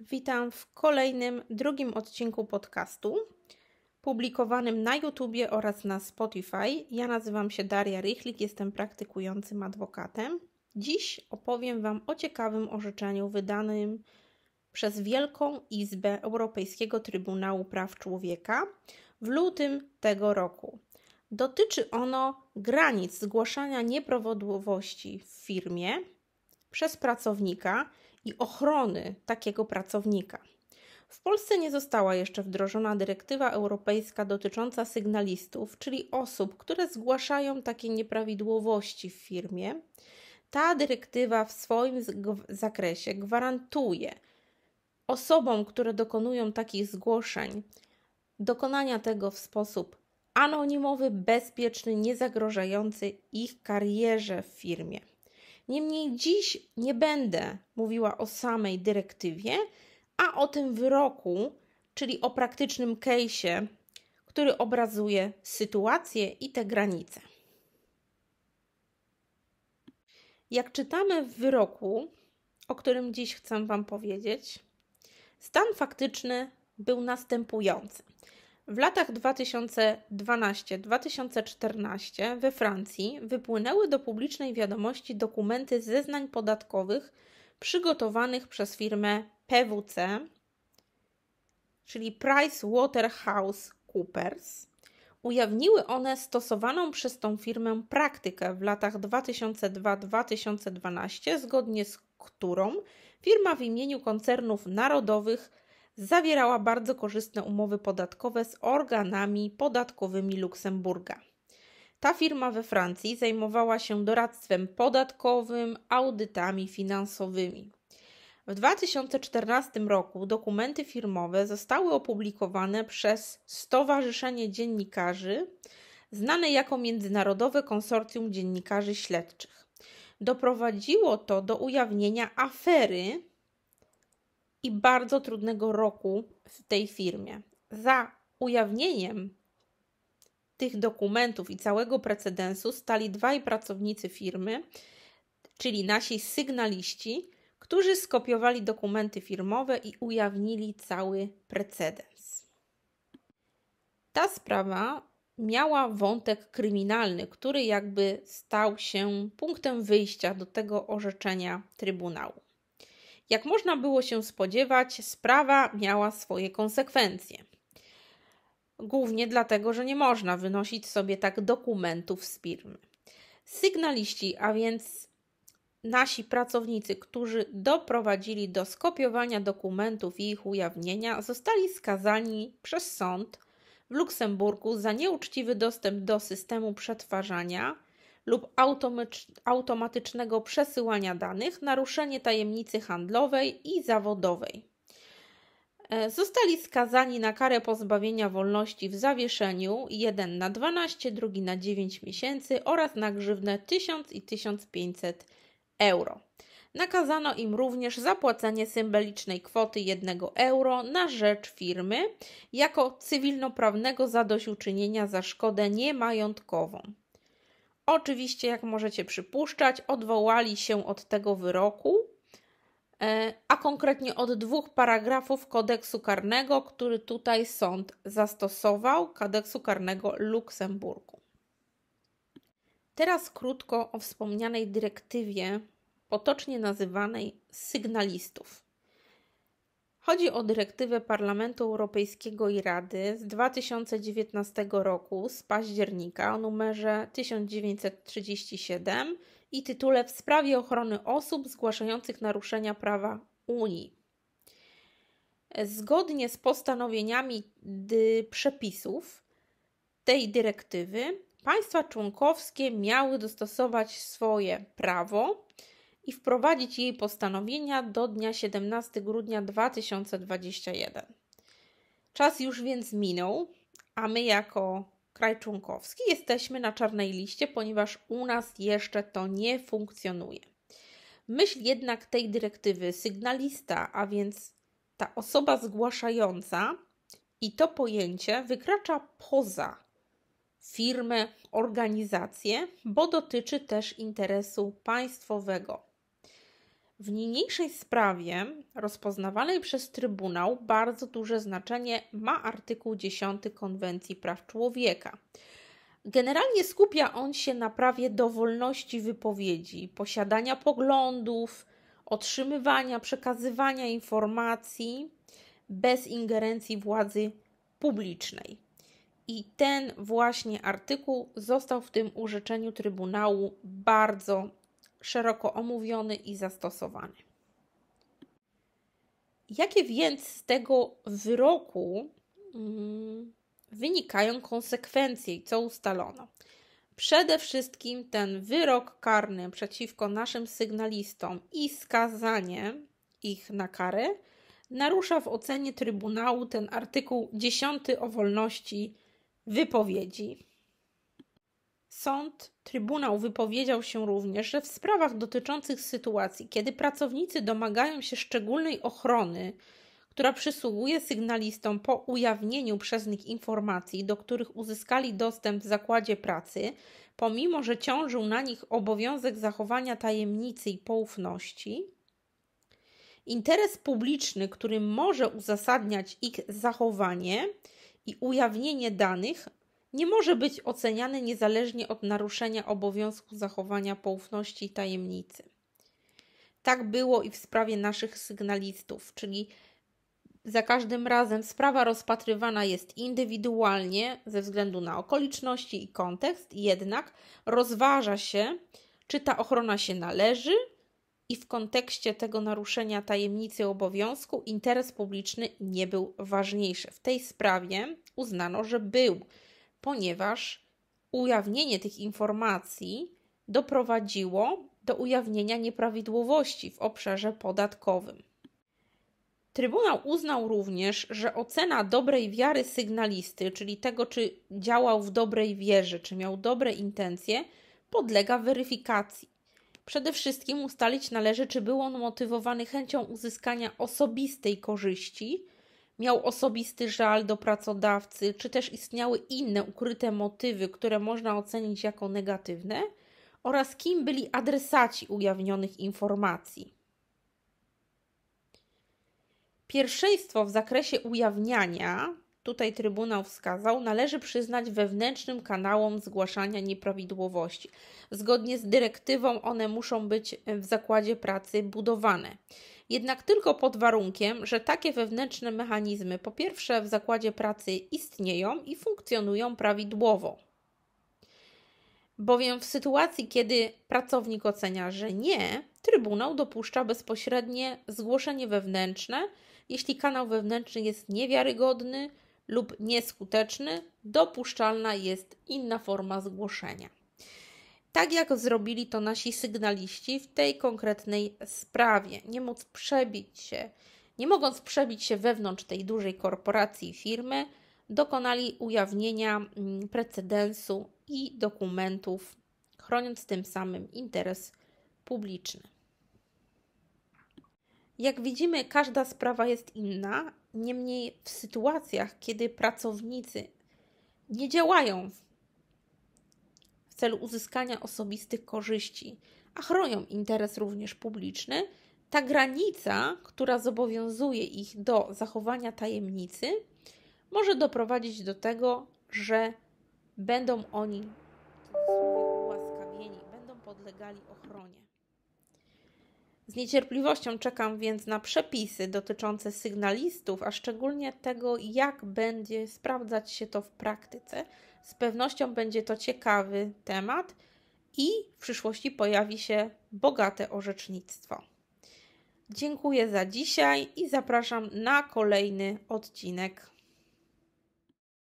Witam w kolejnym, drugim odcinku podcastu publikowanym na YouTubie oraz na Spotify. Ja nazywam się Daria Richlik, jestem praktykującym adwokatem. Dziś opowiem Wam o ciekawym orzeczeniu wydanym przez Wielką Izbę Europejskiego Trybunału Praw Człowieka w lutym tego roku. Dotyczy ono granic zgłaszania nieprawidłowości w firmie przez pracownika i ochrony takiego pracownika. W Polsce nie została jeszcze wdrożona dyrektywa europejska dotycząca sygnalistów, czyli osób, które zgłaszają takie nieprawidłowości w firmie. Ta dyrektywa w swoim zakresie gwarantuje osobom, które dokonują takich zgłoszeń, dokonania tego w sposób anonimowy, bezpieczny, niezagrożający ich karierze w firmie. Niemniej dziś nie będę mówiła o samej dyrektywie, a o tym wyroku, czyli o praktycznym case'ie, który obrazuje sytuację i te granice. Jak czytamy w wyroku, o którym dziś chcę Wam powiedzieć, stan faktyczny był następujący. W latach 2012-2014 we Francji wypłynęły do publicznej wiadomości dokumenty zeznań podatkowych przygotowanych przez firmę PWC, czyli Price Waterhouse Coopers. Ujawniły one stosowaną przez tą firmę praktykę w latach 2002-2012, zgodnie z którą firma w imieniu koncernów narodowych zawierała bardzo korzystne umowy podatkowe z organami podatkowymi Luksemburga. Ta firma we Francji zajmowała się doradztwem podatkowym, audytami finansowymi. W 2014 roku dokumenty firmowe zostały opublikowane przez Stowarzyszenie Dziennikarzy, znane jako Międzynarodowe Konsorcjum Dziennikarzy Śledczych. Doprowadziło to do ujawnienia afery, i bardzo trudnego roku w tej firmie. Za ujawnieniem tych dokumentów i całego precedensu stali dwaj pracownicy firmy, czyli nasi sygnaliści, którzy skopiowali dokumenty firmowe i ujawnili cały precedens. Ta sprawa miała wątek kryminalny, który jakby stał się punktem wyjścia do tego orzeczenia Trybunału. Jak można było się spodziewać, sprawa miała swoje konsekwencje. Głównie dlatego, że nie można wynosić sobie tak dokumentów z firmy. Sygnaliści, a więc nasi pracownicy, którzy doprowadzili do skopiowania dokumentów i ich ujawnienia, zostali skazani przez sąd w Luksemburgu za nieuczciwy dostęp do systemu przetwarzania lub automatycznego przesyłania danych, naruszenie tajemnicy handlowej i zawodowej. E, zostali skazani na karę pozbawienia wolności w zawieszeniu jeden na 12, drugi na 9 miesięcy oraz na grzywnę 1000 i 1500 euro. Nakazano im również zapłacenie symbolicznej kwoty 1 euro na rzecz firmy jako cywilnoprawnego zadośćuczynienia za szkodę niemajątkową. Oczywiście, jak możecie przypuszczać, odwołali się od tego wyroku, e, a konkretnie od dwóch paragrafów kodeksu karnego, który tutaj sąd zastosował, kodeksu karnego Luksemburgu. Teraz krótko o wspomnianej dyrektywie, potocznie nazywanej sygnalistów. Chodzi o dyrektywę Parlamentu Europejskiego i Rady z 2019 roku z października o numerze 1937 i tytule w sprawie ochrony osób zgłaszających naruszenia prawa Unii. Zgodnie z postanowieniami przepisów tej dyrektywy, państwa członkowskie miały dostosować swoje prawo i wprowadzić jej postanowienia do dnia 17 grudnia 2021. Czas już więc minął, a my jako kraj członkowski jesteśmy na czarnej liście, ponieważ u nas jeszcze to nie funkcjonuje. Myśl jednak tej dyrektywy sygnalista, a więc ta osoba zgłaszająca i to pojęcie wykracza poza firmę, organizację, bo dotyczy też interesu państwowego. W niniejszej sprawie, rozpoznawanej przez Trybunał, bardzo duże znaczenie ma artykuł 10 Konwencji Praw Człowieka. Generalnie skupia on się na prawie do wolności wypowiedzi, posiadania poglądów, otrzymywania, przekazywania informacji bez ingerencji władzy publicznej. I ten właśnie artykuł został w tym orzeczeniu Trybunału bardzo szeroko omówiony i zastosowany. Jakie więc z tego wyroku mm, wynikają konsekwencje i co ustalono? Przede wszystkim ten wyrok karny przeciwko naszym sygnalistom i skazanie ich na karę narusza w ocenie Trybunału ten artykuł 10 o wolności wypowiedzi. Sąd, Trybunał wypowiedział się również, że w sprawach dotyczących sytuacji, kiedy pracownicy domagają się szczególnej ochrony, która przysługuje sygnalistom po ujawnieniu przez nich informacji, do których uzyskali dostęp w zakładzie pracy, pomimo że ciążył na nich obowiązek zachowania tajemnicy i poufności, interes publiczny, który może uzasadniać ich zachowanie i ujawnienie danych, nie może być oceniany niezależnie od naruszenia obowiązku zachowania poufności i tajemnicy. Tak było i w sprawie naszych sygnalistów, czyli za każdym razem sprawa rozpatrywana jest indywidualnie ze względu na okoliczności i kontekst, jednak rozważa się, czy ta ochrona się należy i w kontekście tego naruszenia tajemnicy obowiązku interes publiczny nie był ważniejszy. W tej sprawie uznano, że był ponieważ ujawnienie tych informacji doprowadziło do ujawnienia nieprawidłowości w obszarze podatkowym. Trybunał uznał również, że ocena dobrej wiary sygnalisty, czyli tego, czy działał w dobrej wierze, czy miał dobre intencje, podlega weryfikacji. Przede wszystkim ustalić należy, czy był on motywowany chęcią uzyskania osobistej korzyści, miał osobisty żal do pracodawcy, czy też istniały inne ukryte motywy, które można ocenić jako negatywne, oraz kim byli adresaci ujawnionych informacji. Pierwszeństwo w zakresie ujawniania tutaj Trybunał wskazał, należy przyznać wewnętrznym kanałom zgłaszania nieprawidłowości. Zgodnie z dyrektywą one muszą być w zakładzie pracy budowane. Jednak tylko pod warunkiem, że takie wewnętrzne mechanizmy po pierwsze w zakładzie pracy istnieją i funkcjonują prawidłowo. Bowiem w sytuacji, kiedy pracownik ocenia, że nie, Trybunał dopuszcza bezpośrednie zgłoszenie wewnętrzne, jeśli kanał wewnętrzny jest niewiarygodny, lub nieskuteczny, dopuszczalna jest inna forma zgłoszenia. Tak jak zrobili to nasi sygnaliści w tej konkretnej sprawie, nie móc przebić się, nie mogąc przebić się wewnątrz tej dużej korporacji firmy, dokonali ujawnienia mm, precedensu i dokumentów, chroniąc tym samym interes publiczny. Jak widzimy, każda sprawa jest inna, niemniej w sytuacjach, kiedy pracownicy nie działają w celu uzyskania osobistych korzyści, a chronią interes również publiczny, ta granica, która zobowiązuje ich do zachowania tajemnicy, może doprowadzić do tego, że będą oni ułaskawieni, będą podlegali ochronie. Z niecierpliwością czekam więc na przepisy dotyczące sygnalistów, a szczególnie tego, jak będzie sprawdzać się to w praktyce. Z pewnością będzie to ciekawy temat i w przyszłości pojawi się bogate orzecznictwo. Dziękuję za dzisiaj i zapraszam na kolejny odcinek.